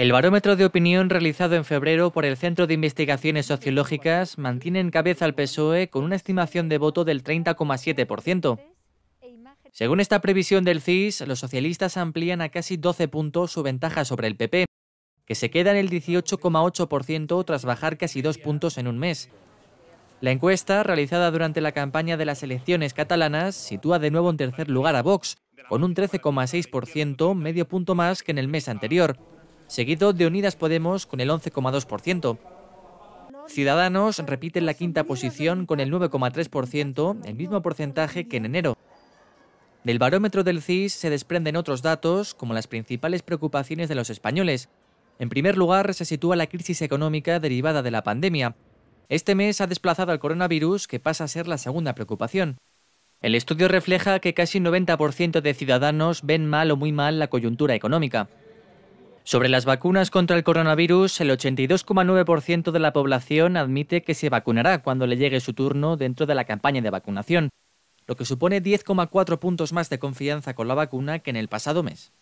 El barómetro de opinión realizado en febrero por el Centro de Investigaciones Sociológicas mantiene en cabeza al PSOE con una estimación de voto del 30,7%. Según esta previsión del CIS, los socialistas amplían a casi 12 puntos su ventaja sobre el PP, que se queda en el 18,8% tras bajar casi dos puntos en un mes. La encuesta, realizada durante la campaña de las elecciones catalanas, sitúa de nuevo en tercer lugar a Vox, con un 13,6%, medio punto más que en el mes anterior seguido de Unidas Podemos con el 11,2%. Ciudadanos repiten la quinta posición con el 9,3%, el mismo porcentaje que en enero. Del barómetro del CIS se desprenden otros datos, como las principales preocupaciones de los españoles. En primer lugar, se sitúa la crisis económica derivada de la pandemia. Este mes ha desplazado al coronavirus, que pasa a ser la segunda preocupación. El estudio refleja que casi 90% de ciudadanos ven mal o muy mal la coyuntura económica. Sobre las vacunas contra el coronavirus, el 82,9% de la población admite que se vacunará cuando le llegue su turno dentro de la campaña de vacunación, lo que supone 10,4 puntos más de confianza con la vacuna que en el pasado mes.